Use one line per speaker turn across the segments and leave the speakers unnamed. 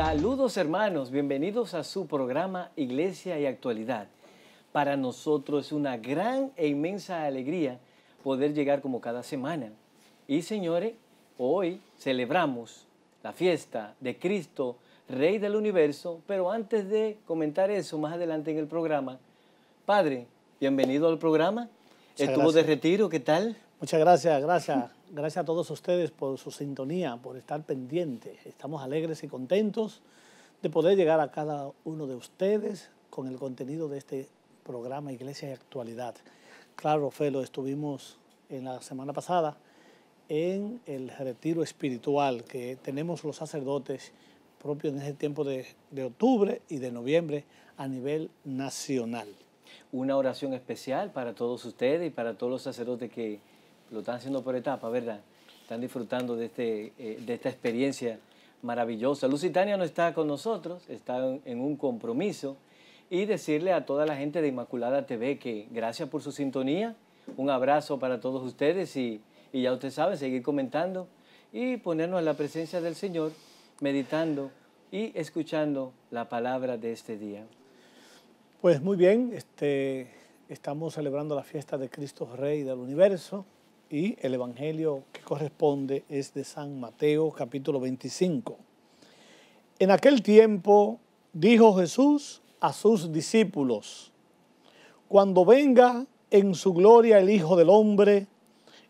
Saludos hermanos, bienvenidos a su programa Iglesia y Actualidad. Para nosotros es una gran e inmensa alegría poder llegar como cada semana. Y señores, hoy celebramos la fiesta de Cristo, Rey del Universo, pero antes de comentar eso más adelante en el programa, Padre, bienvenido al programa. Estuvo de retiro, ¿qué
tal? Muchas gracias, gracias. Gracias a todos ustedes por su sintonía, por estar pendientes. Estamos alegres y contentos de poder llegar a cada uno de ustedes con el contenido de este programa Iglesia y Actualidad. Claro, Felo, estuvimos en la semana pasada en el retiro espiritual que tenemos los sacerdotes propios en ese tiempo de octubre y de noviembre a nivel nacional. Una oración especial para todos ustedes y para todos los sacerdotes que
lo están haciendo por etapa, ¿verdad? Están disfrutando de, este, eh, de esta experiencia maravillosa. Lucitania no está con nosotros, está en, un compromiso. Y decirle a toda la gente de Inmaculada TV que gracias por su sintonía, un abrazo para todos ustedes y, ya usted sabe, seguir comentando y ponernos en la presencia del Señor, meditando y escuchando la palabra de este día.
Pues muy bien, este, estamos celebrando la fiesta de Cristo Rey del Universo y el Evangelio que corresponde es de San Mateo capítulo 25. En aquel tiempo dijo Jesús a sus discípulos, cuando venga en su gloria el Hijo del Hombre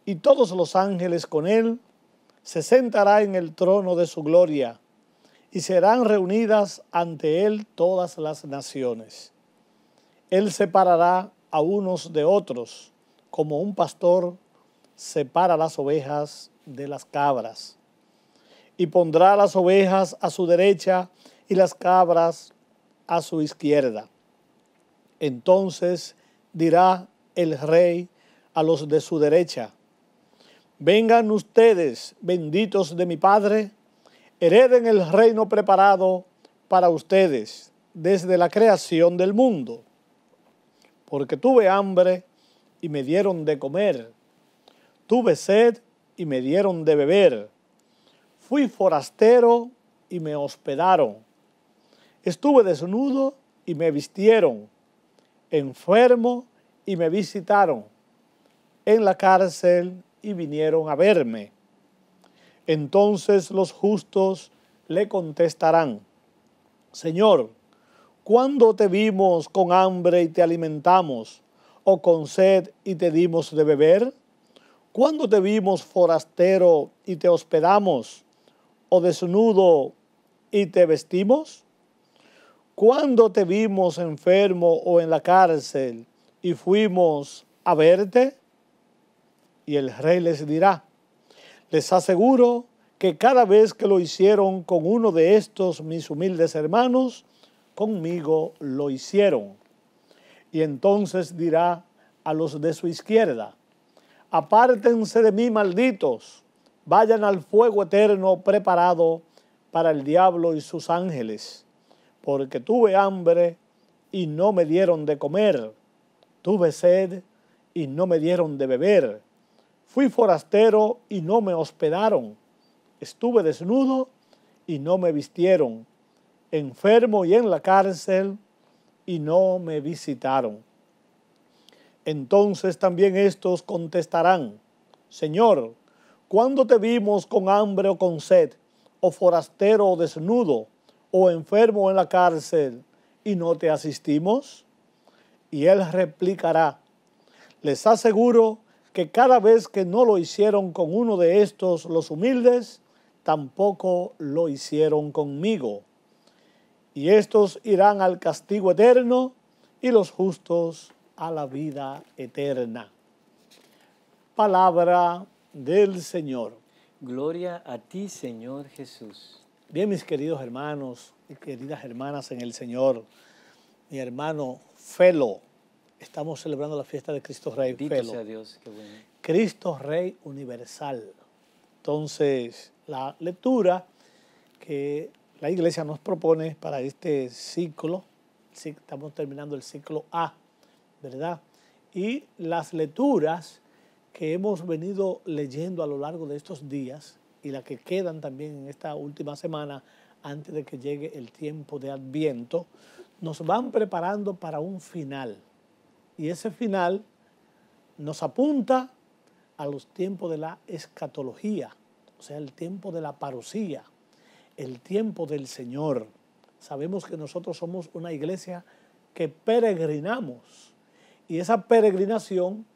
y todos los ángeles con él, se sentará en el trono de su gloria y serán reunidas ante él todas las naciones. Él separará a unos de otros, como un pastor separa las ovejas de las cabras, y pondrá las ovejas a su derecha y las cabras a su izquierda. Entonces dirá el rey a los de su derecha, vengan ustedes, benditos de mi Padre, hereden el reino preparado para ustedes desde la creación del mundo, porque tuve hambre y me dieron de comer Tuve sed y me dieron de beber. Fui forastero y me hospedaron. Estuve desnudo y me vistieron. Enfermo y me visitaron. En la cárcel y vinieron a verme. Entonces los justos le contestarán, Señor, ¿cuándo te vimos con hambre y te alimentamos, o con sed y te dimos de beber? ¿Cuándo te vimos forastero y te hospedamos? ¿O desnudo y te vestimos? ¿Cuándo te vimos enfermo o en la cárcel y fuimos a verte? Y el rey les dirá, les aseguro que cada vez que lo hicieron con uno de estos mis humildes hermanos, conmigo lo hicieron. Y entonces dirá a los de su izquierda, apártense de mí malditos, vayan al fuego eterno preparado para el diablo y sus ángeles, porque tuve hambre y no me dieron de comer, tuve sed y no me dieron de beber, fui forastero y no me hospedaron, estuve desnudo y no me vistieron, enfermo y en la cárcel y no me visitaron. Entonces también estos contestarán, Señor, ¿cuándo te vimos con hambre o con sed, o forastero o desnudo, o enfermo en la cárcel, y no te asistimos? Y él replicará, les aseguro que cada vez que no lo hicieron con uno de estos los humildes, tampoco lo hicieron conmigo. Y estos irán al castigo eterno y los justos a la vida eterna. Palabra del Señor. Gloria a ti, Señor Jesús. Bien, mis queridos hermanos y queridas hermanas en el Señor, mi hermano Felo, estamos celebrando la fiesta de Cristo Rey Felo. Dios, qué bueno. Cristo Rey Universal. Entonces, la lectura que la iglesia nos propone para este ciclo, estamos terminando el ciclo A, ¿verdad? Y las lecturas que hemos venido leyendo a lo largo de estos días y las que quedan también en esta última semana antes de que llegue el tiempo de Adviento, nos van preparando para un final. Y ese final nos apunta a los tiempos de la escatología, o sea, el tiempo de la parosía, el tiempo del Señor. Sabemos que nosotros somos una iglesia que peregrinamos y esa peregrinación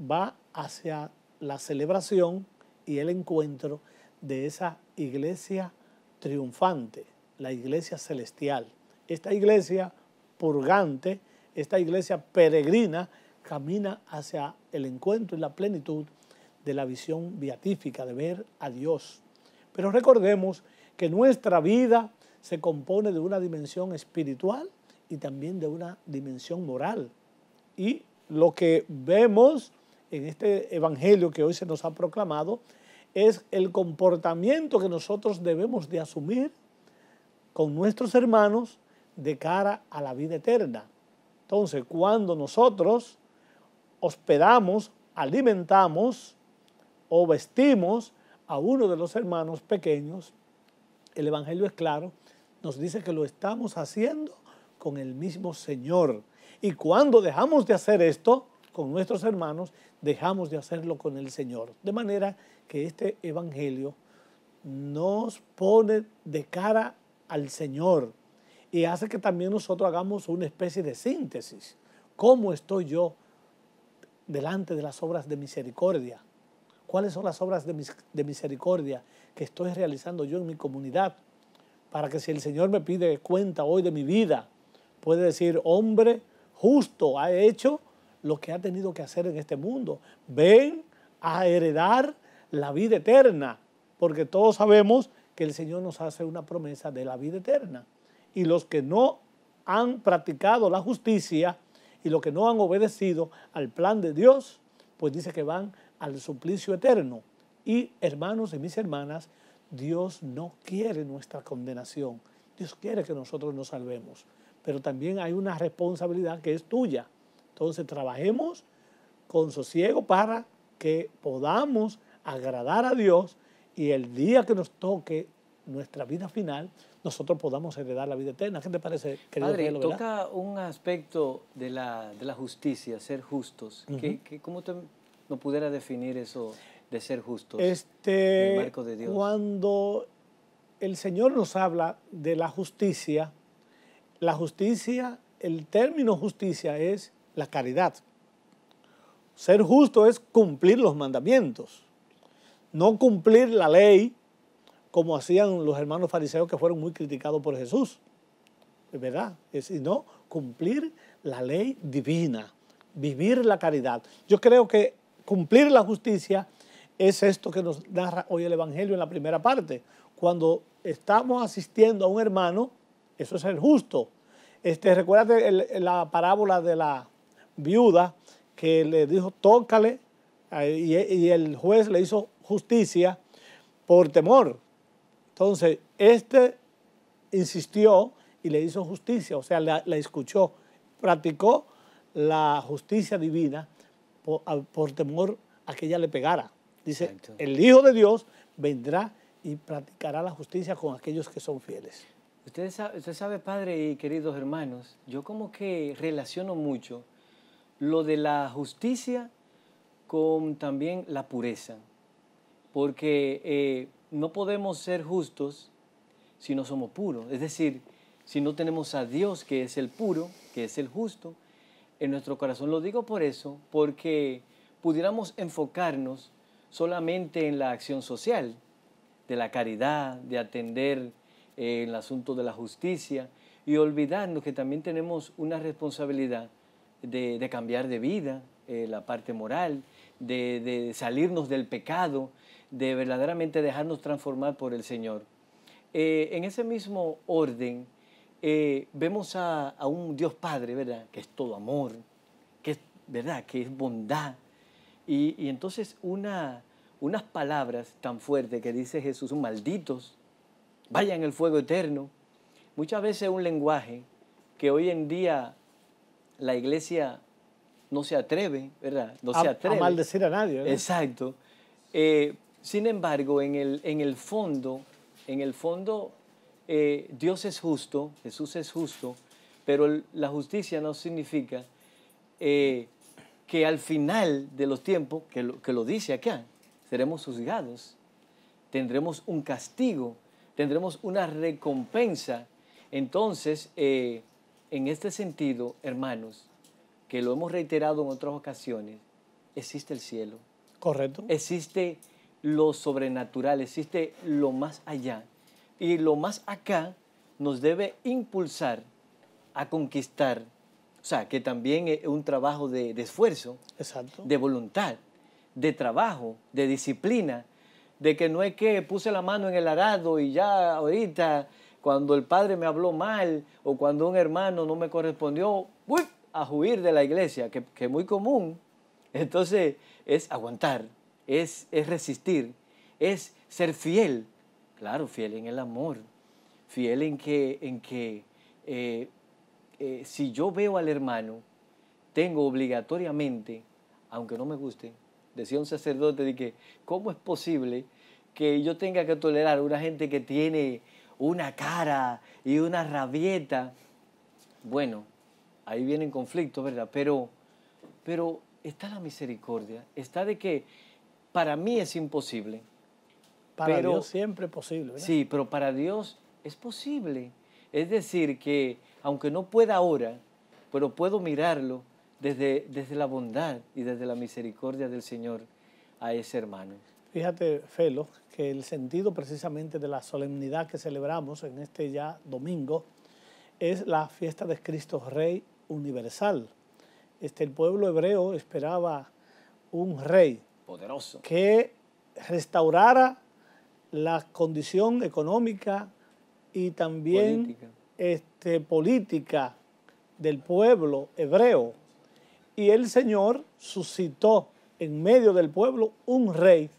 va hacia la celebración y el encuentro de esa iglesia triunfante, la iglesia celestial. Esta iglesia purgante, esta iglesia peregrina, camina hacia el encuentro y la plenitud de la visión beatífica, de ver a Dios. Pero recordemos que nuestra vida se compone de una dimensión espiritual y también de una dimensión moral. Y lo que vemos en este Evangelio que hoy se nos ha proclamado es el comportamiento que nosotros debemos de asumir con nuestros hermanos de cara a la vida eterna. Entonces, cuando nosotros hospedamos, alimentamos o vestimos a uno de los hermanos pequeños, el Evangelio es claro, nos dice que lo estamos haciendo con el mismo Señor, y cuando dejamos de hacer esto con nuestros hermanos, dejamos de hacerlo con el Señor. De manera que este Evangelio nos pone de cara al Señor y hace que también nosotros hagamos una especie de síntesis. ¿Cómo estoy yo delante de las obras de misericordia? ¿Cuáles son las obras de, misericordia que estoy realizando yo en mi comunidad? Para que si el Señor me pide cuenta hoy de mi vida, puede decir, hombre, justo, ha hecho lo que ha tenido que hacer en este mundo. Ven a heredar la vida eterna, porque todos sabemos que el Señor nos hace una promesa de la vida eterna. Y los que no han practicado la justicia y los que no han obedecido al plan de Dios, pues dice que van al suplicio eterno. Y hermanos y mis hermanas, Dios no quiere nuestra condenación. Dios quiere que nosotros nos salvemos pero también hay una responsabilidad que es tuya. Entonces trabajemos con sosiego para que podamos agradar a Dios y el día que nos toque nuestra vida final, nosotros podamos heredar la vida eterna. ¿Qué te parece, querido Padre, toca
un aspecto de la, justicia, ser justos. cómo te, no pudiera definir eso de ser justos este, el marco de Dios?
Cuando el Señor nos habla de la justicia, la justicia, el término justicia es la caridad. Ser justo es cumplir los mandamientos, no cumplir la ley como hacían los hermanos fariseos que fueron muy criticados por Jesús. Es verdad, es no cumplir la ley divina, vivir la caridad. Yo creo que cumplir la justicia es esto que nos narra hoy el Evangelio en la primera parte. Cuando estamos asistiendo a un hermano, eso es ser justo. Este, Recuerda la parábola de la viuda que le dijo, tócale, eh, y, el juez le hizo justicia por temor. Entonces, este insistió y le hizo justicia, o sea, la, escuchó, practicó la justicia divina por, temor a que ella le pegara. Dice, el Hijo de Dios vendrá y practicará la justicia con aquellos que son fieles.
Usted sabe, sabe, padre y queridos hermanos, yo como que relaciono mucho lo de la justicia con también la pureza, porque eh, no podemos ser justos si no somos puros, es decir, si no tenemos a Dios que es el puro, que es el justo, en nuestro corazón. Lo digo por eso, porque pudiéramos enfocarnos solamente en la acción social, de la caridad, de atender en el asunto de la justicia y olvidando que también tenemos una responsabilidad de, cambiar de vida, eh, la parte moral, de, salirnos del pecado, de verdaderamente dejarnos transformar por el Señor. Eh, en ese mismo orden, eh, vemos a, un Dios Padre, ¿verdad? Que es todo amor, que es, ¿verdad? Que es bondad. Y, entonces unas palabras tan fuertes que dice Jesús, malditos Vaya en el fuego eterno. Muchas veces es un lenguaje que hoy en día la iglesia no se atreve, ¿verdad? No se atreve. A maldecir a nadie. Exacto. Eh, sin embargo, en el, en el fondo, en el fondo, eh, Dios es justo, Jesús es justo, pero la justicia no significa eh, que al final de los tiempos, que que lo dice acá, seremos juzgados, tendremos un castigo tendremos una recompensa. Entonces, eh, en este sentido, hermanos, que lo hemos reiterado en otras ocasiones, existe el cielo. Correcto. Existe lo sobrenatural, existe lo más allá. Y lo más acá nos debe impulsar a conquistar. O sea, que también es un trabajo de, esfuerzo, Exacto. de voluntad, de trabajo, de disciplina, de que no es que puse la mano en el arado y ya ahorita cuando el padre me habló mal o cuando un hermano no me correspondió, a huir de la iglesia, que, es muy común. Entonces es aguantar, es, es resistir, es ser fiel, claro, fiel en el amor, fiel en que, en eh, eh, si yo veo al hermano, tengo obligatoriamente, aunque no me guste, decía un sacerdote, de que, ¿cómo es posible que yo tenga que tolerar a una gente que tiene una cara y una rabieta? Bueno, ahí vienen conflictos, ¿verdad? Pero, pero está la misericordia, está de que para mí es imposible.
Para pero, Dios siempre es posible.
Sí, pero para Dios es posible. Es decir, que aunque no pueda ahora, pero puedo mirarlo desde, la bondad y desde la misericordia del Señor a ese
hermano. Fíjate, Felo, que el sentido precisamente de la solemnidad que celebramos en este ya domingo es la fiesta de Cristo Rey universal. Este, el pueblo hebreo esperaba un rey poderoso que restaurara la condición económica y también este, política del pueblo hebreo y el Señor suscitó en medio del pueblo un rey,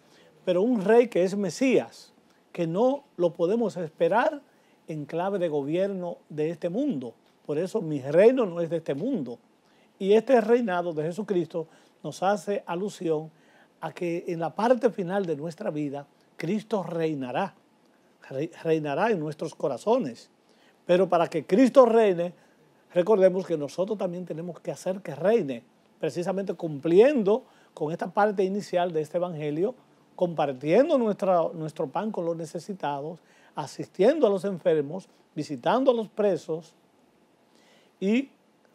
pero un rey que es Mesías, que no lo podemos esperar en clave de gobierno de este mundo. Por eso mi reino no es de este mundo. Y este reinado de Jesucristo nos hace alusión a que en la parte final de nuestra vida, Cristo reinará, reinará en nuestros corazones. Pero para que Cristo reine, Recordemos que nosotros también tenemos que hacer que reine, precisamente cumpliendo con esta parte inicial de este Evangelio, compartiendo nuestra, nuestro pan con los necesitados, asistiendo a los enfermos, visitando a los presos y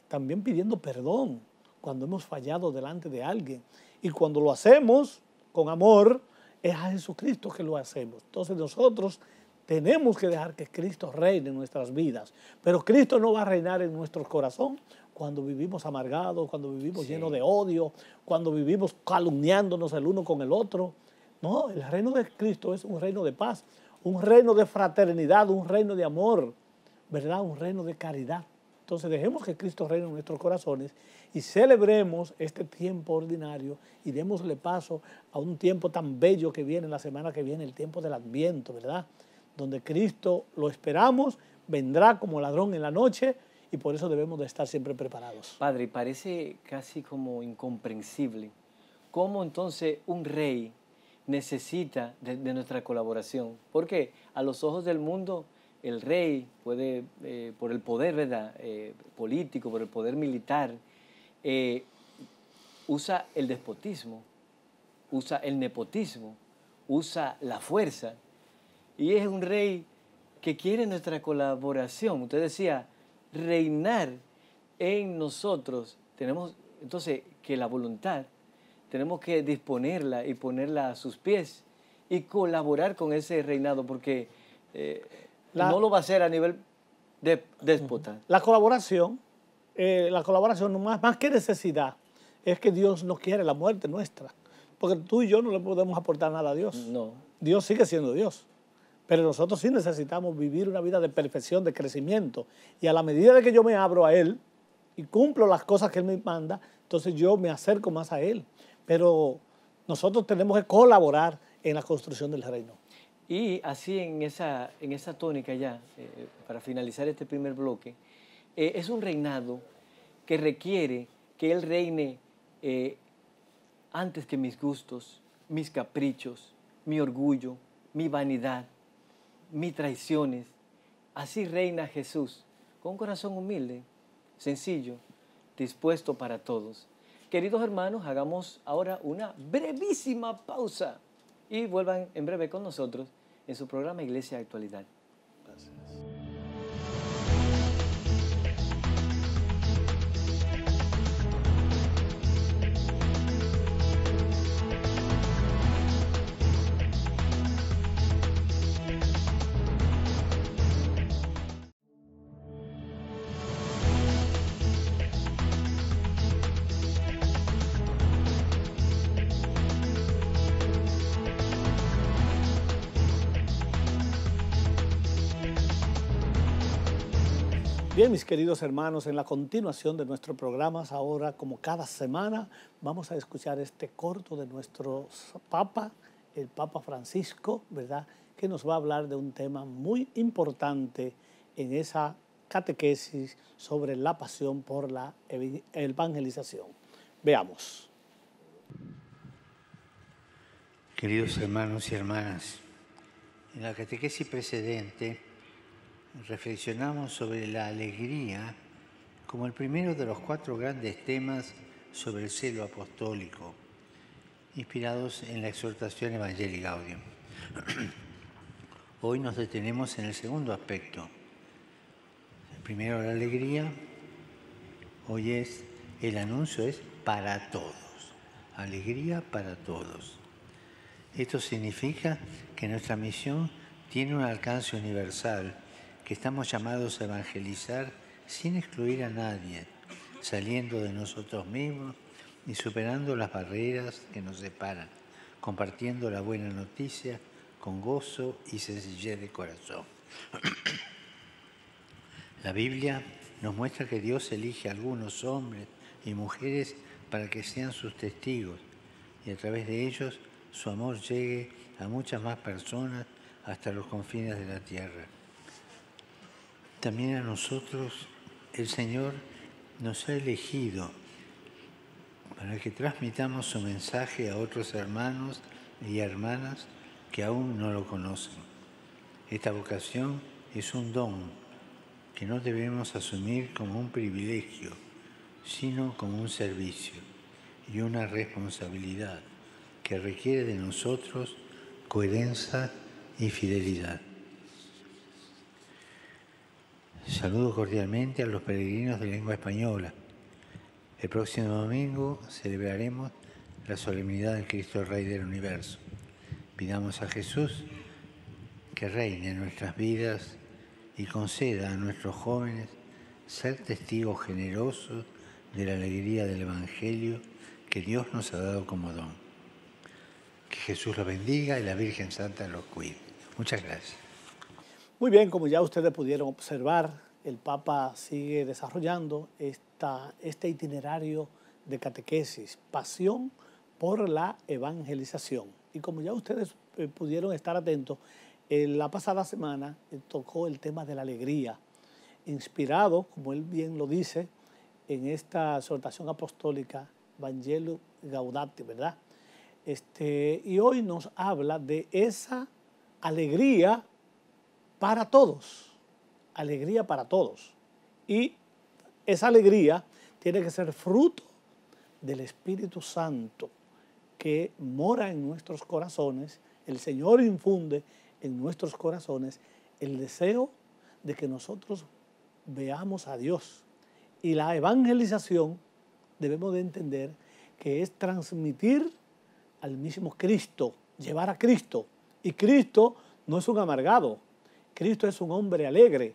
también pidiendo perdón cuando hemos fallado delante de alguien. Y cuando lo hacemos con amor, es a Jesucristo que lo hacemos. Entonces nosotros tenemos que dejar que Cristo reine en nuestras vidas, pero Cristo no va a reinar en nuestro corazón cuando vivimos amargados, cuando vivimos llenos de odio, cuando vivimos calumniándonos el uno con el otro. No, el reino de Cristo es un reino de paz, un reino de fraternidad, un reino de amor, ¿verdad? Un reino de caridad. Entonces dejemos que Cristo reine en nuestros corazones y celebremos este tiempo ordinario y démosle paso a un tiempo tan bello que viene la semana que viene, el tiempo del adviento, ¿verdad? donde Cristo lo esperamos, vendrá como ladrón en la noche y por eso debemos de estar siempre preparados. Padre,
parece casi como incomprensible cómo entonces un rey necesita de, nuestra colaboración, porque a los ojos del mundo el rey puede, eh, por el poder eh, político, por el poder militar, eh, usa el despotismo, usa el nepotismo, usa la fuerza, y es un rey que quiere nuestra colaboración. Usted decía, reinar en nosotros. Tenemos entonces que la voluntad, tenemos que disponerla y ponerla a sus pies y colaborar con ese reinado, porque eh, no lo va a hacer a nivel de, déspota.
La colaboración, eh, la colaboración más, más que necesidad, es que Dios no quiere la muerte nuestra, porque tú y yo no le podemos aportar nada a Dios. No. Dios sigue siendo Dios. Pero nosotros sí necesitamos vivir una vida de perfección, de crecimiento. Y a la medida de que yo me abro a Él y cumplo las cosas que Él me manda, entonces yo me acerco más a Él. Pero nosotros tenemos que colaborar en la construcción del reino.
Y así en esa, en esa tónica ya, eh, para finalizar este primer bloque, eh, es un reinado que requiere que Él reine eh, antes que mis gustos, mis caprichos, mi orgullo, mi vanidad mis traiciones. Así reina Jesús, con un corazón humilde, sencillo, dispuesto para todos. Queridos hermanos, hagamos ahora una brevísima pausa y vuelvan en breve con nosotros en su programa Iglesia Actualidad.
Bien, mis queridos hermanos, en la continuación de nuestro programa, ahora como cada semana, vamos a escuchar este corto de nuestro Papa, el Papa Francisco, ¿verdad? Que nos va a hablar de un tema muy importante en esa catequesis sobre la pasión por la evangelización. Veamos.
Queridos hermanos y hermanas, en la catequesis precedente, reflexionamos sobre la alegría como el primero de los cuatro grandes temas sobre el celo apostólico, inspirados en la exhortación Evangelii Gaudium. Hoy nos detenemos en el segundo aspecto. El primero la alegría, hoy es el anuncio es para todos. Alegría para todos. Esto significa que nuestra misión tiene un alcance universal que estamos llamados a evangelizar sin excluir a nadie, saliendo de nosotros mismos y superando las barreras que nos separan, compartiendo la buena noticia con gozo y sencillez de corazón. la Biblia nos muestra que Dios elige a algunos hombres y mujeres para que sean sus testigos y a través de ellos su amor llegue a muchas más personas hasta los confines de la tierra. También a nosotros el Señor nos ha elegido para que transmitamos su mensaje a otros hermanos y hermanas que aún no lo conocen. Esta vocación es un don que no debemos asumir como un privilegio, sino como un servicio y una responsabilidad que requiere de nosotros coherencia y fidelidad. Saludo cordialmente a los peregrinos de lengua española. El próximo domingo celebraremos la solemnidad del Cristo Rey del Universo. Pidamos a Jesús que reine en nuestras vidas y conceda a nuestros jóvenes ser testigos generosos de la alegría del Evangelio que Dios nos ha dado como don. Que Jesús los bendiga y la Virgen Santa los cuide. Muchas gracias.
Muy bien, como ya ustedes pudieron observar, el Papa sigue desarrollando este itinerario de catequesis, pasión por la evangelización. Y como ya ustedes eh, pudieron estar atentos, la pasada semana eh, tocó el tema de la alegría, inspirado, como él bien lo dice, en esta exhortación apostólica, Evangelio Gaudati, ¿verdad? Este, y hoy nos habla de esa alegría para todos, alegría para todos. Y esa alegría tiene que ser fruto del Espíritu Santo que mora en nuestros corazones, el Señor infunde en nuestros corazones el deseo de que nosotros veamos a Dios. Y la evangelización debemos de entender que es transmitir al mismo Cristo, llevar a Cristo. Y Cristo no es un amargado, Cristo es un hombre alegre,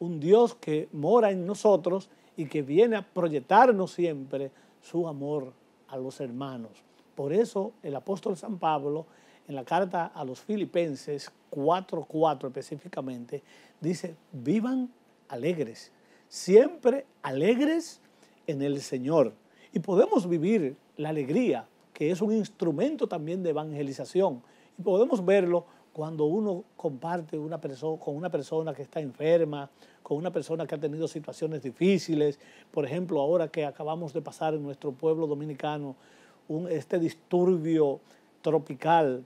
un Dios que mora en nosotros y que viene a proyectarnos siempre su amor a los hermanos. Por eso el apóstol San Pablo en la carta a los filipenses 4.4 específicamente dice, vivan alegres, siempre alegres en el Señor. Y podemos vivir la alegría, que es un instrumento también de evangelización. Y podemos verlo cuando uno comparte una con una persona que está enferma, con una persona que ha tenido situaciones difíciles, por ejemplo, ahora que acabamos de pasar en nuestro pueblo dominicano un, este disturbio tropical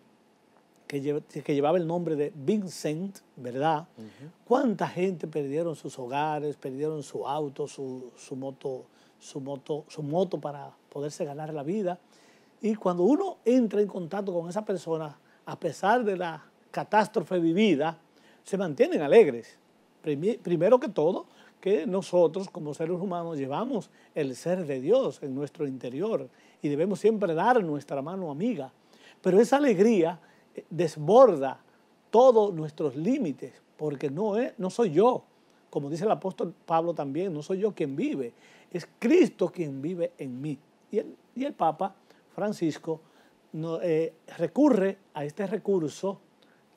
que, que, llevaba el nombre de Vincent, ¿verdad? ¿Cuánta gente perdieron sus hogares, perdieron su auto, su, su, moto, su, moto, su moto para poderse ganar la vida? Y cuando uno entra en contacto con esa persona, a pesar de la catástrofe vivida, se mantienen alegres. Primero que todo, que nosotros como seres humanos llevamos el ser de Dios en nuestro interior y debemos siempre dar nuestra mano amiga. Pero esa alegría eh, desborda todos nuestros límites, porque no, es, no soy yo, como dice el apóstol Pablo también, no soy yo quien vive, es Cristo quien vive en mí. Y el, y el Papa Francisco eh, recurre a este recurso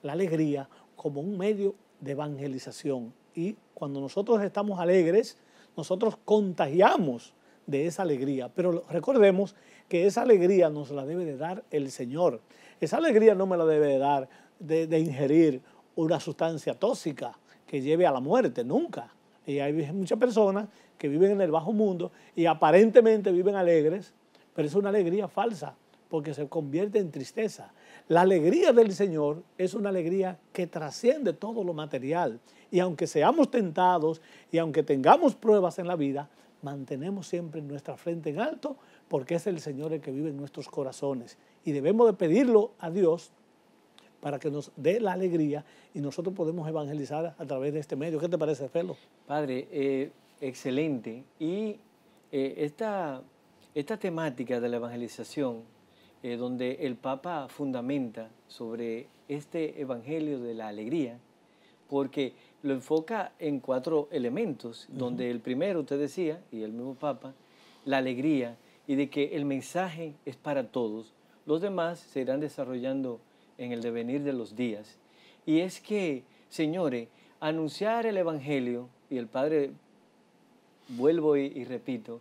la alegría como un medio de evangelización. Y cuando nosotros estamos alegres, nosotros contagiamos de esa alegría. Pero recordemos que esa alegría nos la debe de dar el Señor. Esa alegría no me la debe de dar de, de ingerir una sustancia tóxica que lleve a la muerte, nunca. Y hay muchas personas que viven en el bajo mundo y aparentemente viven alegres, pero es una alegría falsa porque se convierte en tristeza. La alegría del Señor es una alegría que trasciende todo lo material. Y aunque seamos tentados y aunque tengamos pruebas en la vida, mantenemos siempre nuestra frente en alto porque es el Señor el que vive en nuestros corazones. Y debemos de pedirlo a Dios para que nos dé la alegría y nosotros podemos evangelizar a través de este medio. ¿Qué te parece, Felo?
Padre, eh, excelente. Y eh, esta, esta temática de la evangelización eh, donde el Papa fundamenta sobre este Evangelio de la Alegría, porque lo enfoca en cuatro elementos, donde el primero, usted decía, y el mismo Papa, la alegría y de que el mensaje es para todos. Los demás se irán desarrollando en el devenir de los días. Y es que, señores, anunciar el Evangelio, y el Padre, vuelvo y, y repito,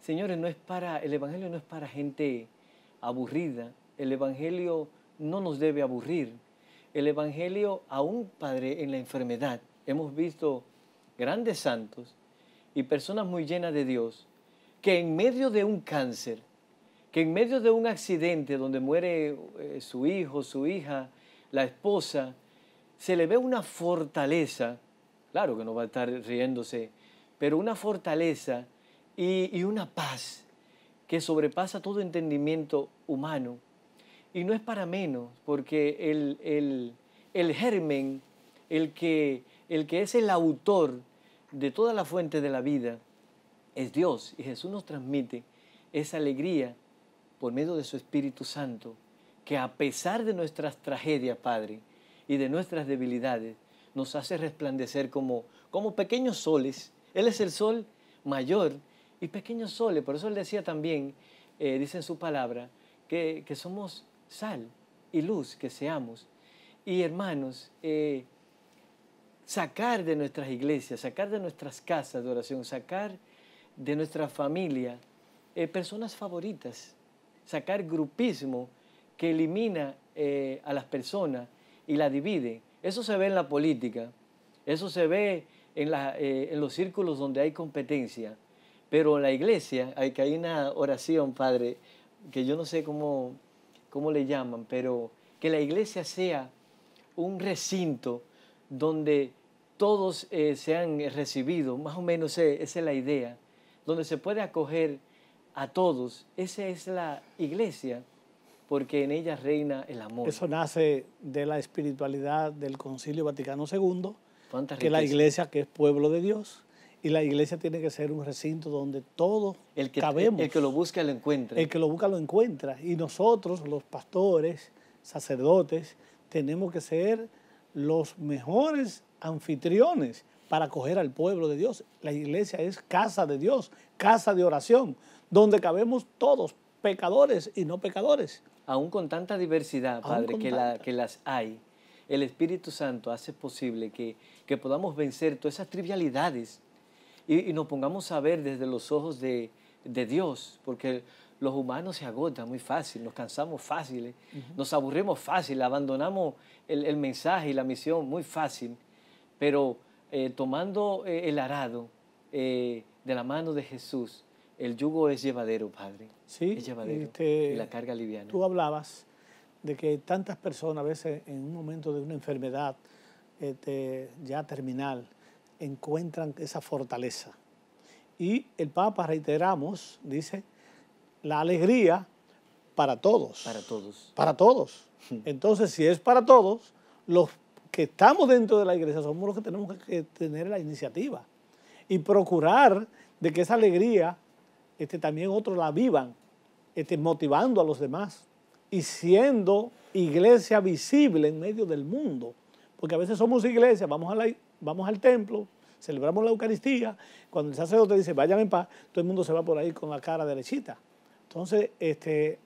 señores, no es para, el Evangelio no es para gente aburrida. El Evangelio no nos debe aburrir. El Evangelio, a un Padre, en la enfermedad, hemos visto grandes santos y personas muy llenas de Dios que en medio de un cáncer, que en medio de un accidente donde muere eh, su hijo, su hija, la esposa, se le ve una fortaleza, claro que no va a estar riéndose, pero una fortaleza y una paz que sobrepasa todo entendimiento humano. Y no es para menos, porque el, el, el germen, el que, el que es el autor de toda la fuente de la vida, es Dios. Y Jesús nos transmite esa alegría por medio de su Espíritu Santo, que a pesar de nuestras tragedias, Padre, y de nuestras debilidades, nos hace resplandecer como, como pequeños soles. Él es el sol mayor y pequeños soles. Por eso él decía también, eh, dice en su palabra, que, que, somos sal y luz, que seamos. Y hermanos, eh, sacar de nuestras iglesias, sacar de nuestras casas de oración, sacar de nuestra familia eh, personas favoritas, sacar grupismo que elimina a las personas y la divide. Eso se ve en la política, eso se ve en, en los círculos donde hay competencia, pero la iglesia, hay que hay una oración, Padre, que yo no sé cómo, cómo le llaman, pero que la iglesia sea un recinto donde todos eh, sean recibidos, más o menos esa es la idea, donde se puede acoger a todos. Esa es la iglesia, porque en ella reina el amor. Eso
nace de la espiritualidad del Concilio Vaticano II,
que la iglesia,
que es pueblo de Dios, y la iglesia tiene que ser un recinto donde todos el que, cabemos. El, que
lo busca lo encuentra. El
que lo busca lo encuentra. Y nosotros, los pastores, sacerdotes, tenemos que ser los mejores anfitriones para acoger al pueblo de Dios. La iglesia es casa de Dios, casa de oración, donde cabemos todos, pecadores y no pecadores. Aún con tanta diversidad, Padre,
que, las hay, el Espíritu Santo hace posible que, que podamos vencer todas esas trivialidades y, nos pongamos a ver desde los ojos de, de Dios, porque los humanos se agotan muy fácil, nos cansamos fácil, ¿eh? nos aburrimos fácil, abandonamos el, el, mensaje y la misión muy fácil, pero eh, tomando eh, el arado de la mano de Jesús, el yugo es llevadero, Padre. Sí, es llevadero. Este, y, la carga liviana.
Tú hablabas de que tantas personas a veces en un momento de una enfermedad este, ya terminal, encuentran esa fortaleza. Y el Papa, reiteramos, dice, la alegría para todos. Para todos. Para todos. Hmm. Entonces, si es para todos, los que estamos dentro de la iglesia somos los que tenemos que tener la iniciativa y procurar de que esa alegría este, también otros la vivan, este, motivando a los demás y siendo iglesia visible en medio del mundo. Porque a veces somos iglesia, vamos a la, iglesia, vamos al templo, celebramos la Eucaristía, cuando el sacerdote dice, vayan en paz, todo el mundo se va por ahí con la cara derechita. Entonces, este,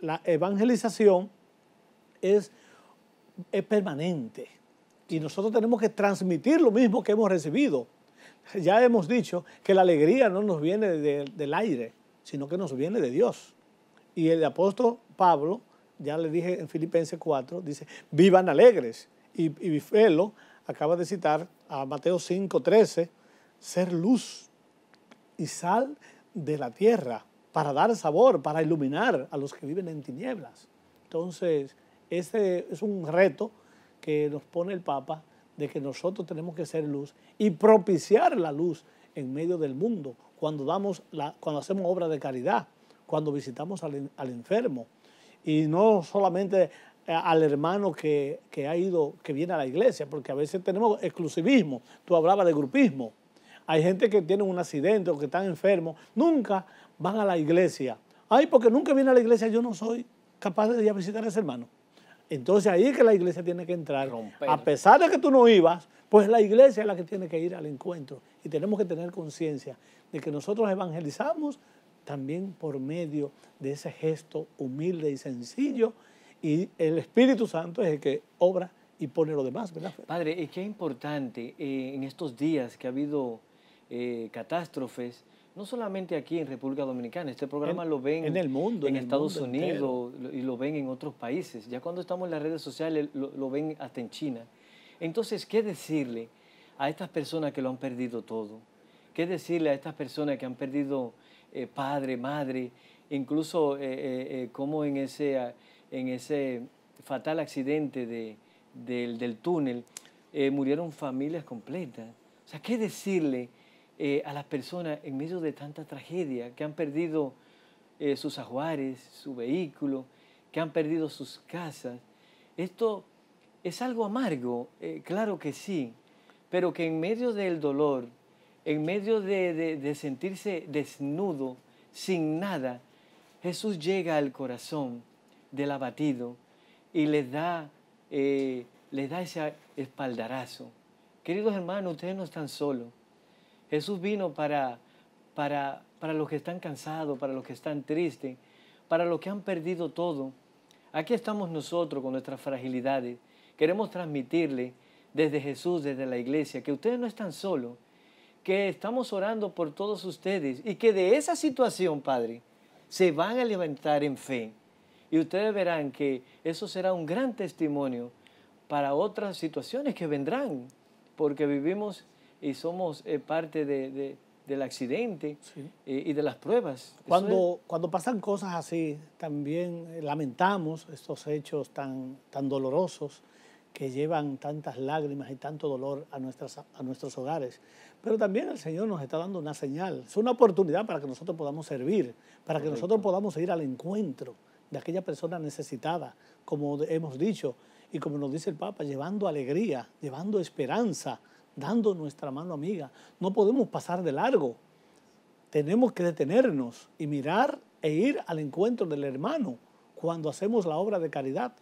la evangelización es, es permanente y nosotros tenemos que transmitir lo mismo que hemos recibido. Ya hemos dicho que la alegría no nos viene del aire, sino que nos viene de Dios. Y el apóstol Pablo, ya le dije en Filipenses 4, dice, vivan alegres y, y acaba de citar a Mateo 5, 13, ser luz y sal de la tierra para dar sabor, para iluminar a los que viven en tinieblas. Entonces, ese es un reto que nos pone el Papa de que nosotros tenemos que ser luz y propiciar la luz en medio del mundo cuando, damos la, cuando hacemos obra de caridad, cuando visitamos al, al enfermo. Y no solamente eh, al hermano que, ha ido, que viene a la iglesia, porque a veces tenemos exclusivismo. Tú hablabas de grupismo. Hay gente que tiene un accidente o que está enfermo. nunca van a la iglesia. Ay, porque nunca viene a la iglesia, yo no soy capaz de ir a visitar a ese hermano. Entonces ahí es que la iglesia tiene que entrar. A pesar de que tú no ibas, pues la iglesia es la que tiene que ir al encuentro. Y tenemos que tener conciencia de que nosotros evangelizamos también por medio de ese gesto humilde y sencillo y el Espíritu Santo es el que obra y pone lo demás, ¿verdad?
Padre, es que es importante eh, en estos días que ha habido eh, catástrofes, no solamente aquí en República Dominicana, este programa lo ven en el mundo, en, Estados Unidos y lo ven en otros países, ya cuando estamos en las redes sociales lo, ven hasta en China. Entonces, ¿qué decirle a estas personas que lo han perdido todo? ¿Qué decirle a estas personas que han perdido eh, padre, madre, incluso como en ese en ese fatal accidente del, túnel, eh, murieron familias completas. O sea, ¿qué decirle eh, a las personas en medio de tanta tragedia que han perdido eh, sus ajuares, su vehículo, que han perdido sus casas? Esto es algo amargo, claro que sí, pero que en medio del dolor, en medio de sentirse desnudo, sin nada, Jesús llega al corazón del abatido y les da, eh, les da ese espaldarazo. Queridos hermanos, ustedes no están solos. Jesús vino para, para, para los que están cansados, para los que están tristes, para los que han perdido todo. Aquí estamos nosotros con nuestras fragilidades. Queremos transmitirle desde Jesús, desde la iglesia, que ustedes no están solos, que estamos orando por todos ustedes y que de esa situación, Padre, se van a levantar en fe y ustedes verán que eso será un gran testimonio para otras situaciones que vendrán, porque vivimos y somos eh, parte del accidente eh, y de las pruebas. Cuando,
cuando pasan cosas así, también eh, lamentamos estos hechos tan, tan dolorosos que llevan tantas lágrimas y tanto dolor a, nuestras, a nuestros hogares. Pero también el Señor nos está dando una señal, es una oportunidad para que nosotros podamos servir, para que nosotros podamos ir al encuentro de aquella persona necesitada, como hemos dicho, y como nos dice el Papa, llevando alegría, llevando esperanza, dando nuestra mano amiga. No podemos pasar de largo. Tenemos que detenernos y mirar e ir al encuentro del hermano cuando hacemos la obra de caridad.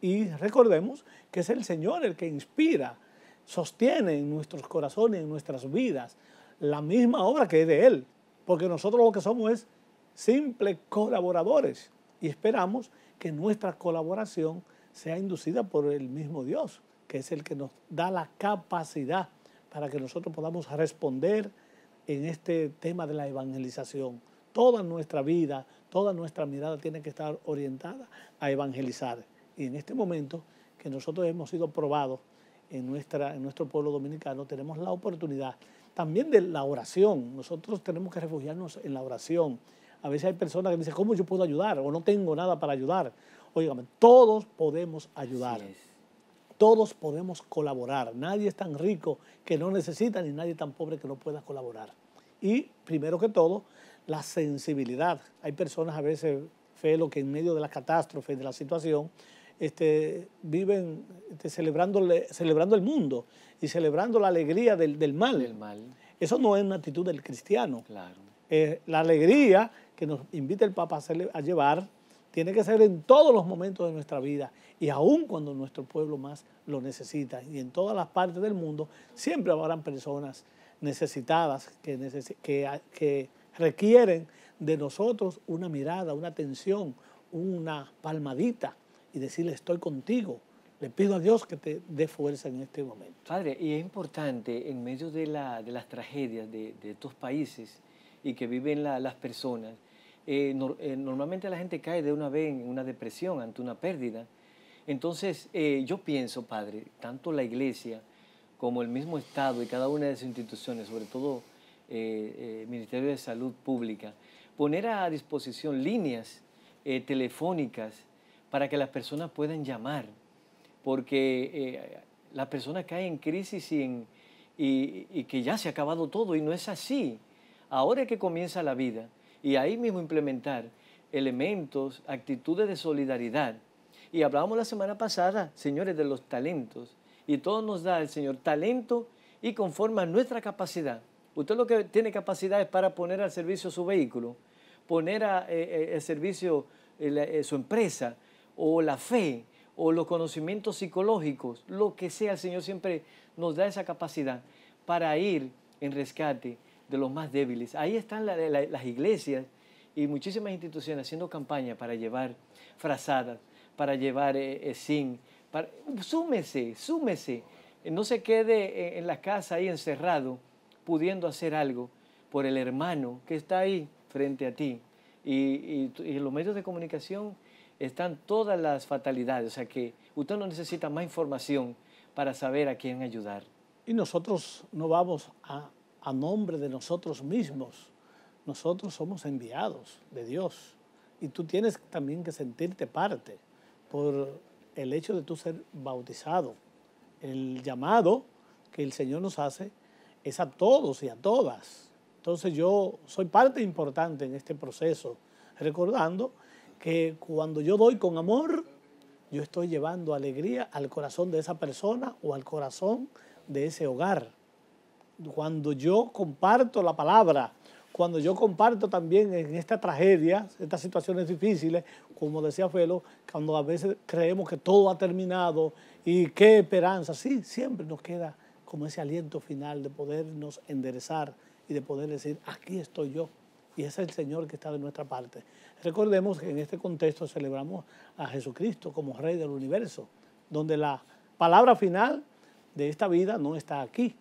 Y recordemos que es el Señor el que inspira, sostiene en nuestros corazones, en nuestras vidas, la misma obra que es de Él. Porque nosotros lo que somos es simples colaboradores y esperamos que nuestra colaboración sea inducida por el mismo Dios, que es el que nos da la capacidad para que nosotros podamos responder en este tema de la evangelización. Toda nuestra vida, toda nuestra mirada tiene que estar orientada a evangelizar. Y en este momento que nosotros hemos sido probados en, nuestra, en nuestro pueblo dominicano, tenemos la oportunidad también de la oración. Nosotros tenemos que refugiarnos en la oración a veces hay personas que me dicen, ¿cómo yo puedo ayudar? O no tengo nada para ayudar. Óigame, todos podemos ayudar. Todos podemos colaborar. Nadie es tan rico que no necesita, ni nadie tan pobre que no pueda colaborar. Y primero que todo, la sensibilidad. Hay personas a veces, Felo, que en medio de la catástrofe, de la situación, este, viven este, celebrando, el mundo y celebrando la alegría del, mal. mal. Eso no es una actitud del cristiano. Claro. Eh, la alegría que nos invita el Papa a, llevar tiene que ser en todos los momentos de nuestra vida y aún cuando nuestro pueblo más lo necesita. Y en todas las partes del mundo siempre habrán personas necesitadas que, que, requieren de nosotros una mirada, una atención, una palmadita y decirle estoy contigo. Le pido a Dios que te dé fuerza en este momento. Padre, y es importante en medio de,
las tragedias de, de estos países, y que viven las personas, eh, eh, normalmente la gente cae de una vez en una depresión ante una pérdida. Entonces, eh, yo pienso, padre, tanto la iglesia como el mismo Estado y cada una de sus instituciones, sobre todo el Ministerio de Salud Pública, poner a disposición líneas telefónicas para que las personas puedan llamar, porque ...la persona cae en crisis y, en, y que ya se ha acabado todo y no es así ahora es que comienza la vida, y ahí mismo implementar elementos, actitudes de solidaridad. Y hablábamos la semana pasada, señores, de los talentos. Y todo nos da el Señor talento y conforma nuestra capacidad. Usted lo que tiene capacidad es para poner al servicio su vehículo, poner al eh, eh, servicio eh, su empresa, o la fe, o los conocimientos psicológicos, lo que sea, el Señor siempre nos da esa capacidad para ir en rescate de los más débiles. Ahí están la, las iglesias y muchísimas instituciones haciendo campaña para llevar frazadas, para llevar sin eh, eh, súmese, súmese. No se quede eh, en la casa ahí encerrado, pudiendo hacer algo por el hermano que está ahí frente a ti. Y, y, y los medios de comunicación están todas las fatalidades. O sea que usted no necesita más información para saber a quién ayudar.
Y nosotros no vamos a a nombre de nosotros mismos. Nosotros somos enviados de Dios y tú tienes también que sentirte parte por el hecho de tú ser bautizado. El llamado que el Señor nos hace es a todos y a todas. Entonces yo soy parte importante en este proceso, recordando que cuando yo doy con amor, yo estoy llevando alegría al corazón de esa persona o al corazón de ese hogar cuando yo comparto la palabra, cuando yo comparto también en esta tragedia, estas situaciones difíciles, como decía Felo, cuando a veces creemos que todo ha terminado y qué esperanza, sí, siempre nos queda como ese aliento final de podernos enderezar y de poder decir, aquí estoy yo. Y es el Señor que está de nuestra parte. Recordemos que en este contexto celebramos a Jesucristo como Rey del universo, donde la palabra final de esta vida no está aquí,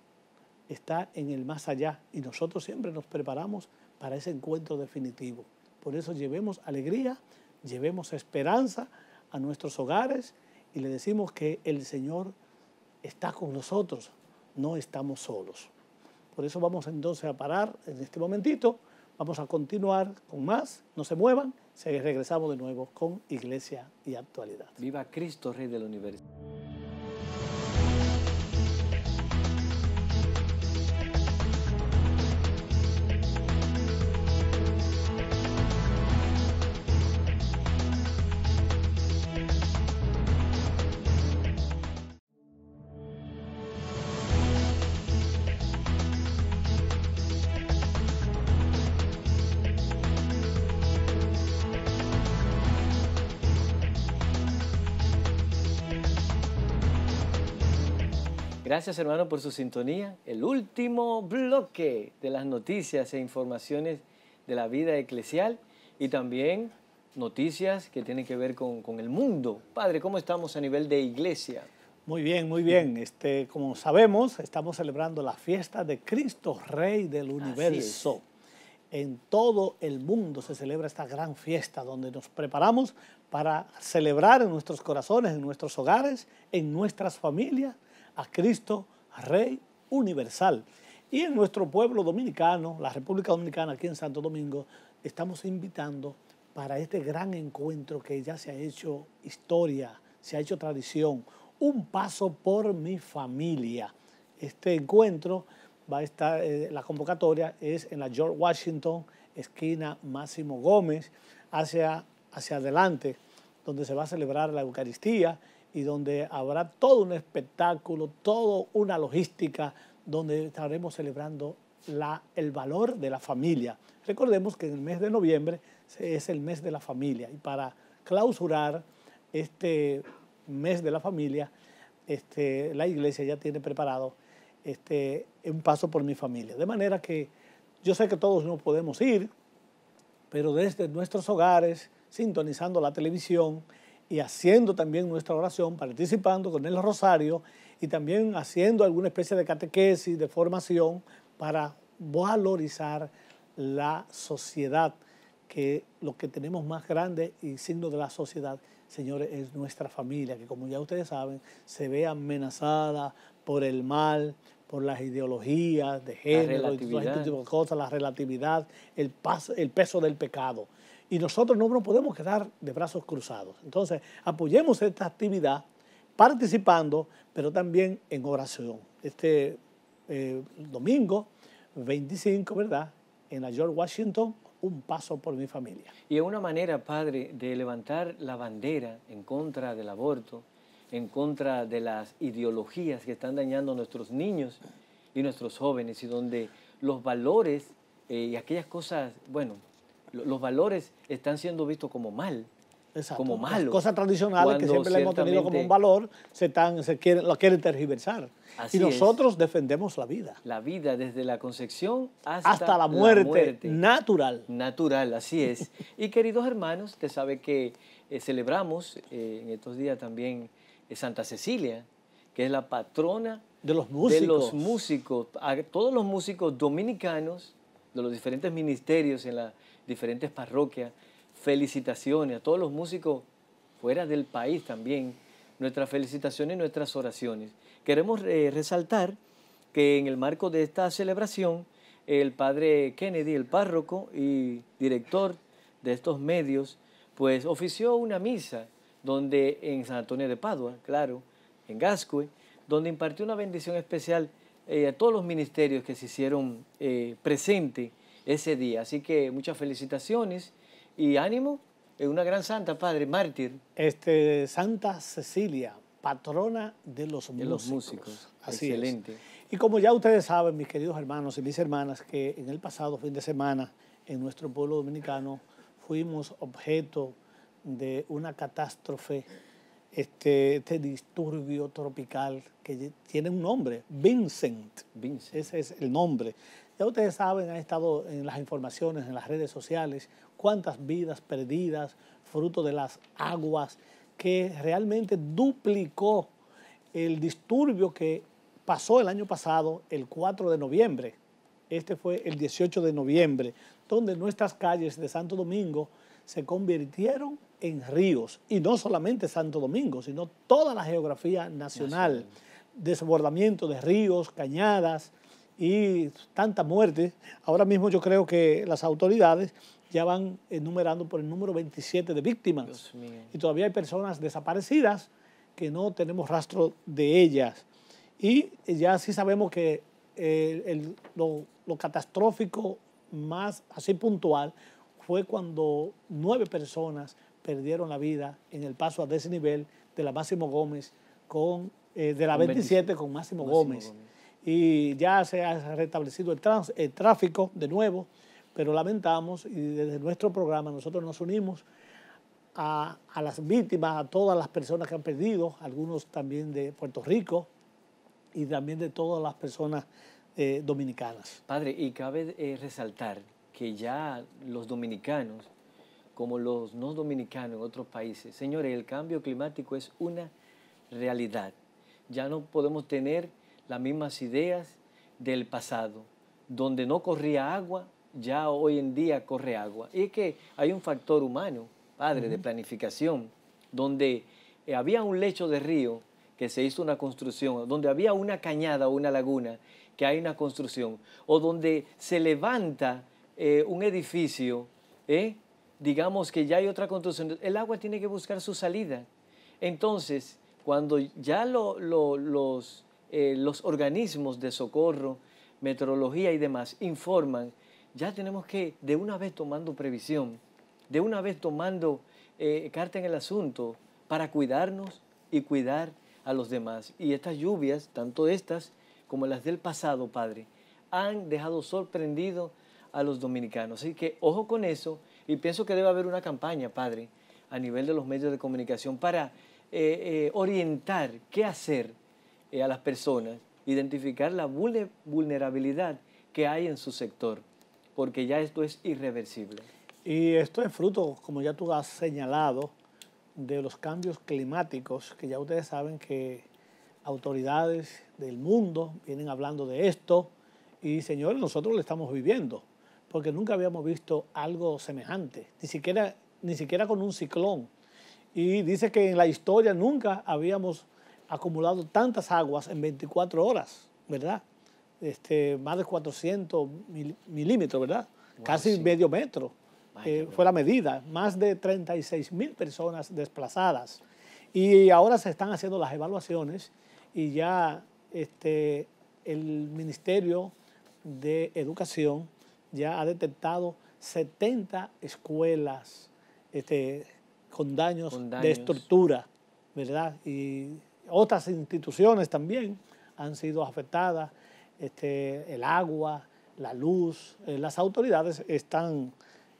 está en el más allá y nosotros siempre nos preparamos para ese encuentro definitivo. Por eso llevemos alegría, llevemos esperanza a nuestros hogares y le decimos que el Señor está con nosotros, no estamos solos. Por eso vamos entonces a parar en este momentito, vamos a continuar con más, no se muevan, se regresamos de nuevo con Iglesia y Actualidad. Viva Cristo, Rey del Universo.
Gracias hermano por su sintonía. El último bloque de las noticias e informaciones de la vida eclesial y
también noticias que tienen que ver con, con el mundo. Padre, ¿cómo estamos a nivel de iglesia? Muy bien, muy bien. Este, como sabemos, estamos celebrando la fiesta de Cristo, Rey del Universo. En todo el mundo se celebra esta gran fiesta donde nos preparamos para celebrar en nuestros corazones, en nuestros hogares, en nuestras familias, a Cristo Rey Universal. Y en nuestro pueblo dominicano, la República Dominicana, aquí en Santo Domingo, estamos invitando para este gran encuentro que ya se ha hecho historia, se ha hecho tradición, un paso por mi familia. Este encuentro va a estar, eh, la convocatoria es en la George Washington, esquina Máximo Gómez, hacia, hacia adelante, donde se va a celebrar la Eucaristía y donde habrá todo un espectáculo, toda una logística, donde estaremos celebrando el valor de la familia. Recordemos que en el mes de noviembre es el mes de la familia y para clausurar este mes de la familia, este, la iglesia ya tiene preparado este, un paso por mi familia. De manera que yo sé que todos no podemos ir, pero desde nuestros hogares, sintonizando la televisión, y haciendo también nuestra oración, participando con el rosario y también haciendo alguna especie de catequesis, de formación para valorizar la sociedad, que lo que tenemos más grande y signo de la sociedad, señores, es nuestra familia, que como ya ustedes saben, se ve amenazada por el mal, por las ideologías de género, la todo este de la relatividad, el peso del pecado. Y nosotros no nos podemos quedar de brazos cruzados. Entonces, apoyemos esta actividad participando, pero también en oración. Este eh, domingo 25, ¿verdad? En la George Washington, un paso por mi familia.
Y es una manera, padre, de levantar la bandera en contra del aborto, en contra de las ideologías que están dañando a nuestros niños y nuestros jóvenes, y donde los valores eh, y aquellas cosas, bueno, los valores
están siendo vistos como mal. Exacto. como mal. cosas tradicionales que siempre le hemos tenido como un valor, se, están, se quieren, lo quieren tergiversar. y nosotros defendemos la vida. La vida desde
la concepción hasta, la, muerte, Natural. Natural, así es. y queridos hermanos, usted sabe que eh, celebramos eh, en estos días también eh, Santa Cecilia, que es la patrona
de los músicos. De los
músicos. A todos los músicos dominicanos de los diferentes ministerios en la diferentes parroquias. Felicitaciones a todos los músicos fuera del país también. Nuestras felicitaciones y nuestras oraciones. Queremos eh, resaltar que en el marco de esta celebración, el padre Kennedy, el párroco y director de estos medios, pues ofició una misa donde en San Antonio de Padua, claro, en Gascue, donde impartió una bendición especial eh, a todos los ministerios que se hicieron eh, presentes ese día. Así que muchas felicitaciones y
ánimo. en una gran santa, padre, mártir. Este, santa Cecilia, patrona de los músicos. Excelente. Y como ya ustedes saben, mis queridos hermanos y mis hermanas, que en el pasado fin de semana en nuestro pueblo dominicano fuimos objeto de una catástrofe, este, este disturbio tropical que tiene un nombre, Vincent. Vincent. Ese es el nombre ya ustedes saben, han estado en las informaciones, en las redes sociales, cuántas vidas perdidas, fruto de las aguas, que realmente duplicó el disturbio que pasó el año pasado, el 4 de noviembre. Este fue el 18 de noviembre, donde nuestras calles de Santo Domingo se convirtieron en ríos, y no solamente Santo Domingo, sino toda la geografía nacional, nacional. desbordamiento de ríos, cañadas, y tanta muerte, Ahora mismo yo creo que las autoridades ya van enumerando por el número 27 de víctimas. Y todavía hay personas desaparecidas que no tenemos rastro de ellas. Y ya sí sabemos que eh, lo, catastrófico más así puntual fue cuando nueve personas perdieron la vida en el paso a desnivel de la Máximo Gómez con, eh, de la 27 con Máximo, Gómez y ya se ha restablecido el, tráfico de nuevo, pero lamentamos y desde nuestro programa nosotros nos unimos a, las víctimas, a todas las personas que han perdido, algunos también de Puerto Rico y también de todas las personas eh, dominicanas. Padre, y
cabe eh, resaltar que ya los dominicanos, como los no dominicanos en otros países, señores, el cambio climático es una realidad. Ya no podemos tener las mismas ideas del pasado. Donde no corría agua, ya hoy en día corre agua. Y es que hay un factor humano, padre, de planificación, donde eh, había un lecho de río que se hizo una construcción, donde había una cañada o una laguna que hay una construcción, o donde se levanta eh, un edificio, eh, digamos que ya hay otra construcción, el agua tiene que buscar su salida. Entonces, cuando ya lo, los, eh, los organismos de socorro, meteorología y demás informan, ya tenemos que de una vez tomando previsión, de una vez tomando eh, carta en el asunto para cuidarnos y cuidar a los demás. Y estas lluvias, tanto estas como las del pasado, Padre, han dejado sorprendido a los dominicanos. Así que ojo con eso y pienso que debe haber una campaña, Padre, a nivel de los medios de comunicación para eh, orientar qué hacer eh, a las personas, identificar la vulnerabilidad que hay en su sector, porque ya esto es irreversible.
Y esto es fruto, como ya tú has señalado, de los cambios climáticos, que ya ustedes saben que autoridades del mundo vienen hablando de esto, y señores, nosotros lo estamos viviendo, porque nunca habíamos visto algo semejante, ni siquiera, ni siquiera con un ciclón. Y dice que en la historia nunca habíamos acumulado tantas aguas en 24 horas, ¿verdad? Este, más de 400 mil, milímetros, ¿verdad? Casi medio metro eh, fue la medida. Más de 36 mil personas desplazadas. Y ahora se están haciendo las evaluaciones y ya este, el Ministerio de Educación ya ha detectado 70 escuelas este, con, daños con de estructura, ¿verdad? Y otras instituciones también han sido afectadas, este, el agua, la luz, eh, las autoridades están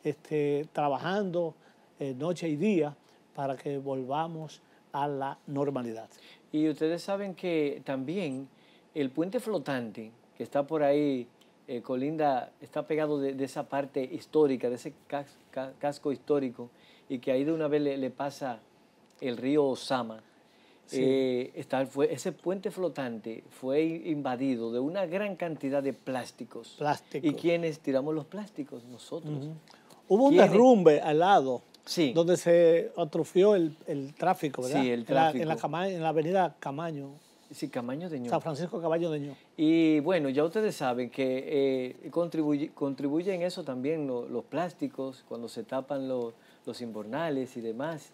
este, trabajando eh, noche y día para que volvamos a la normalidad.
Y ustedes saben que también el puente flotante que está por ahí, eh, Colinda, está pegado de, esa parte histórica, de ese casco histórico, y que ahí de una vez le pasa el río Osama eh, fue, ese puente flotante fue invadido de una gran cantidad de plásticos.
¿Y quiénes tiramos los plásticos? Nosotros. Hubo un derrumbe al lado. Donde se atrofió el, tráfico, ¿verdad? Sí, el tráfico. En la, en la avenida Camaño. Sí, Camaño de Ño. San Francisco Caballo de Ño.
Y bueno, ya ustedes saben que eh, contribuye, contribuyen eso también los plásticos, cuando se tapan los invernales y demás.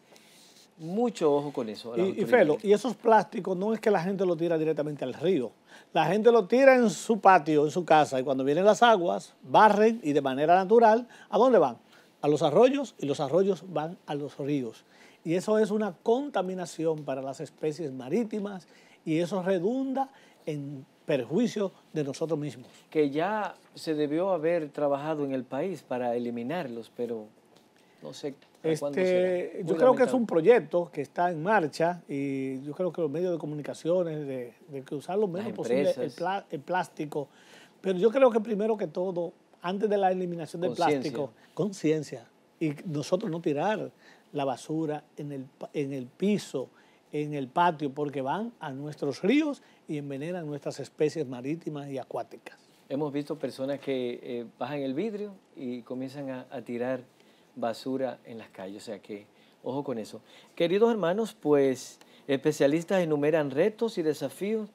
Mucho ojo con eso. Y, Felo, y
esos plásticos no es que la gente lo tira directamente al río. La gente lo tira en su patio, en su casa, y cuando vienen las aguas, barren y de manera natural, ¿a dónde van? A los arroyos y los arroyos van a los ríos. Y eso es una contaminación para las especies marítimas y eso redunda en perjuicio de nosotros mismos. Que ya
se debió haber trabajado en el país para eliminarlos, pero no sé
este, yo creo que es un proyecto que está en marcha y yo creo que los medios de comunicaciones, de, que usar lo menos posible el, plástico, pero yo creo que primero que todo, antes de la eliminación del plástico, conciencia, y nosotros no tirar la basura en el, en el piso, en el patio, porque van a nuestros ríos y envenenan nuestras especies marítimas y acuáticas. Hemos visto
personas que eh, bajan el vidrio y comienzan a tirar basura en las calles. O sea que, ojo con eso. Queridos hermanos, pues especialistas enumeran retos y desafíos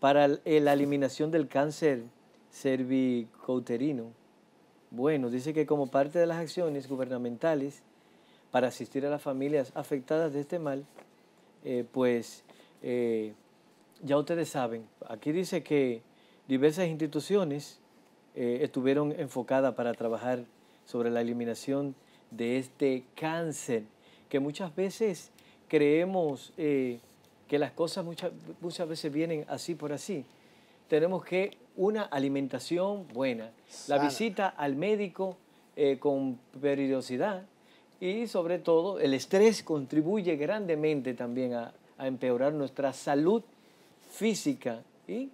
para eh, la eliminación del cáncer cervicouterino. Bueno, dice que como parte de las acciones gubernamentales para asistir a las familias afectadas de este mal, eh, pues eh, ya ustedes saben, aquí dice que diversas instituciones estuvieron enfocadas para trabajar sobre la eliminación de este cáncer, que muchas veces creemos eh, que las cosas muchas, muchas veces vienen así por así. Tenemos que una alimentación buena, la visita al médico eh, con periodicidad y sobre todo el estrés contribuye grandemente también a, empeorar nuestra
salud física y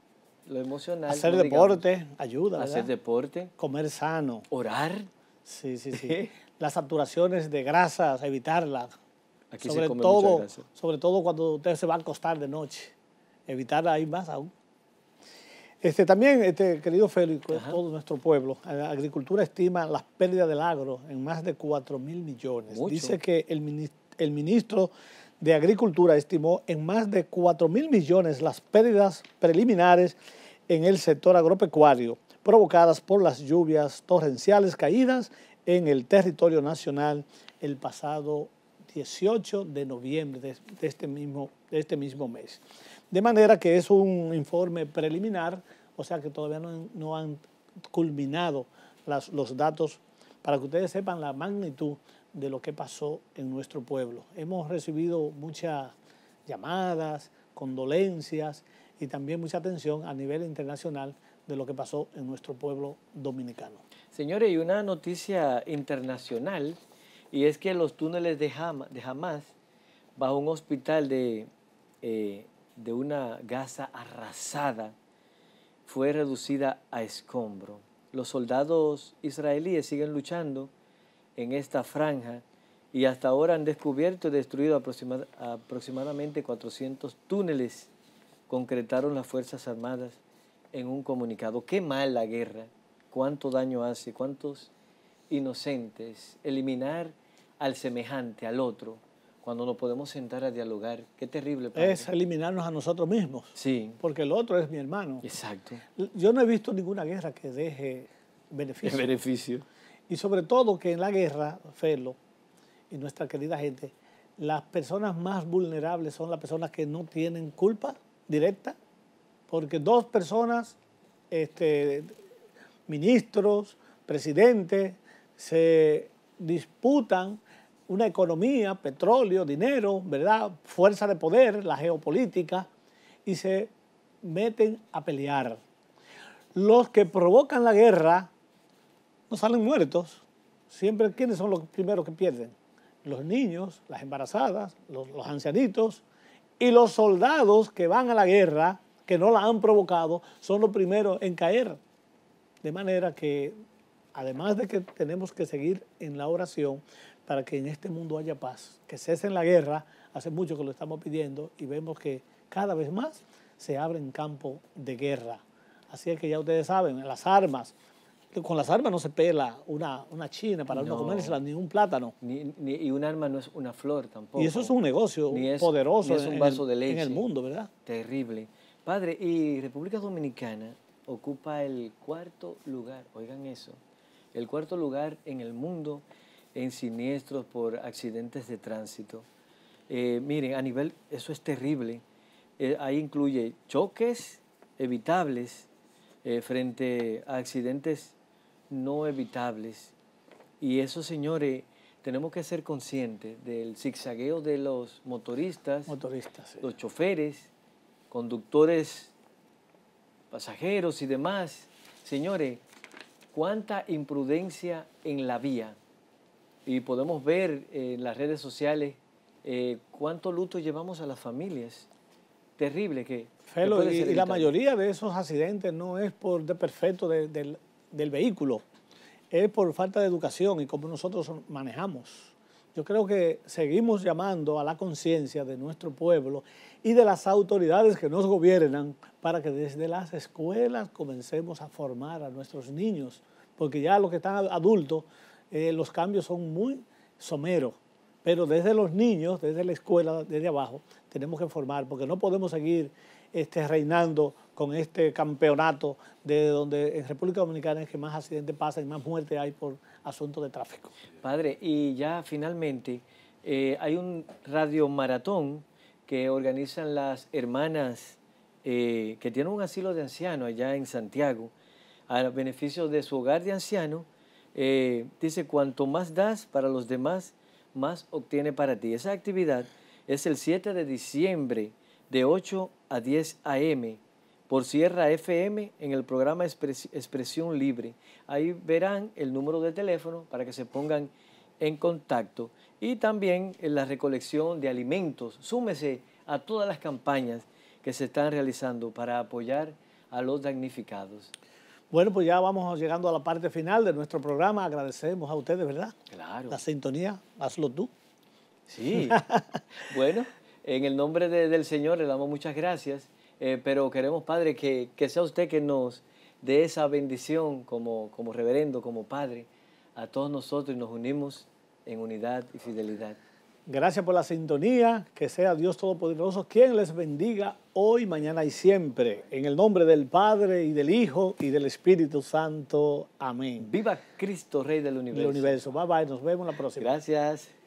lo emocional. Hacer deporte ayuda. Hacer deporte. Comer sano. Orar. Sí, sí, sí. las saturaciones de grasas, evitarlas.
Aquí sobre se todo, mucha
Sobre todo cuando usted se va a acostar de noche, evitarla ahí más aún. Este, también, este, querido Félix, pues, todo nuestro pueblo, eh, la agricultura estima las pérdidas del agro en más de 4 mil millones. Dice que el, el ministro de Agricultura estimó en más de 4 mil millones las pérdidas preliminares en el sector agropecuario provocadas por las lluvias torrenciales caídas en el territorio nacional el pasado 18 de noviembre de, este, mismo, de este mismo mes. De manera que es un informe preliminar, o sea que todavía no, han culminado los datos para que ustedes sepan la magnitud de lo que pasó en nuestro pueblo. Hemos recibido muchas llamadas, condolencias y también mucha atención a nivel internacional de lo que pasó en nuestro pueblo dominicano. Señores, hay una noticia internacional, y es que
los túneles de, Hamas, bajo un hospital eh, de, una Gaza arrasada, fue reducida a escombro. Los soldados israelíes siguen luchando en esta franja y hasta ahora han descubierto y destruido aproximadamente 400 túneles, concretaron las Fuerzas Armadas en un comunicado. Qué mal la guerra, cuánto daño hace, cuántos inocentes, eliminar al semejante, al otro, cuando no podemos sentar a dialogar. Qué terrible. Es
eliminarnos a nosotros mismos. Sí. Porque el otro es mi hermano. Exacto. Yo no he visto ninguna guerra que deje beneficio. beneficio. Y sobre todo que en la guerra, Felo, y nuestra querida gente, las personas más vulnerables son las personas que no tienen culpa directa, porque dos personas este, ministros, presidentes, se disputan una economía, petróleo, dinero, ¿verdad? Fuerza de poder, la geopolítica, y se meten a pelear. Los que provocan la guerra no salen muertos. Siempre, quienes son los primeros que pierden? Los niños, las embarazadas, los ancianitos y los soldados que van a la guerra, que no la han provocado, son los primeros en caer. De manera que, además de que tenemos que seguir en la oración para que en este mundo haya paz, que cese la guerra, hace mucho que lo estamos pidiendo y vemos que cada vez más se abre en campo de guerra. Así es que ya ustedes saben, las armas, con las armas no se pela una, china para no, comerse ni un plátano. Ni, y un arma no es una flor tampoco. Y eso es un negocio poderoso en el mundo, ¿verdad?
Terrible. Padre, y República Dominicana ocupa el cuarto lugar, oigan eso, el cuarto lugar en el mundo en siniestros por accidentes de tránsito. Eh, miren, a nivel, eso es terrible. Eh, ahí incluye choques evitables eh, frente a accidentes no evitables. Y eso, señores, tenemos que ser conscientes del zigzagueo de los motoristas, motoristas los choferes, conductores pasajeros y demás. Señores, cuánta imprudencia en la vía. Y podemos ver eh, en las redes sociales eh, cuánto luto llevamos a las familias. Terrible que... y, la
mayoría de esos accidentes no es por desperfecto de, del, del, vehículo, es por falta de educación y como nosotros manejamos. Yo creo que seguimos llamando a la conciencia de nuestro pueblo y de las autoridades que nos gobiernan para que desde las escuelas comencemos a formar a nuestros niños, porque ya los que están adultos, eh, los cambios son muy someros, pero desde los niños, desde la escuela, desde abajo, tenemos que formar, porque no podemos seguir este, reinando con este campeonato de donde en República Dominicana es que más accidentes pasan y más muerte hay por asunto de tráfico. Padre, y ya finalmente
eh, hay un radio maratón que organizan las hermanas eh, que tienen un asilo de anciano allá en Santiago, a beneficio de su hogar de anciano. Eh, dice, cuanto más das para los demás, más obtiene para ti. Esa actividad es el 7 de diciembre de 8 a 10 a.m por Sierra FM en el programa Expresión Libre. Ahí verán el número de teléfono para que se pongan en contacto y también en eh, la recolección de alimentos. Súmese a todas las campañas que se están realizando para apoyar a los damnificados.
Bueno, pues ya vamos llegando a la parte final de nuestro programa. Agradecemos a ustedes, ¿verdad? Claro. La sintonía, hazlo tú.
Sí. bueno, en el nombre del Señor le damos muchas gracias eh, pero queremos, Padre, que, sea usted que nos dé esa bendición
como, como reverendo, como Padre, a todos nosotros y nos unimos en unidad y fidelidad. Gracias por la sintonía, que sea Dios Todopoderoso quien les bendiga hoy, mañana y siempre. En el nombre del Padre y del Hijo y del Espíritu Santo. Amén. Viva Cristo, Rey del Universo. Del universo. Bye bye, nos vemos la próxima. Gracias.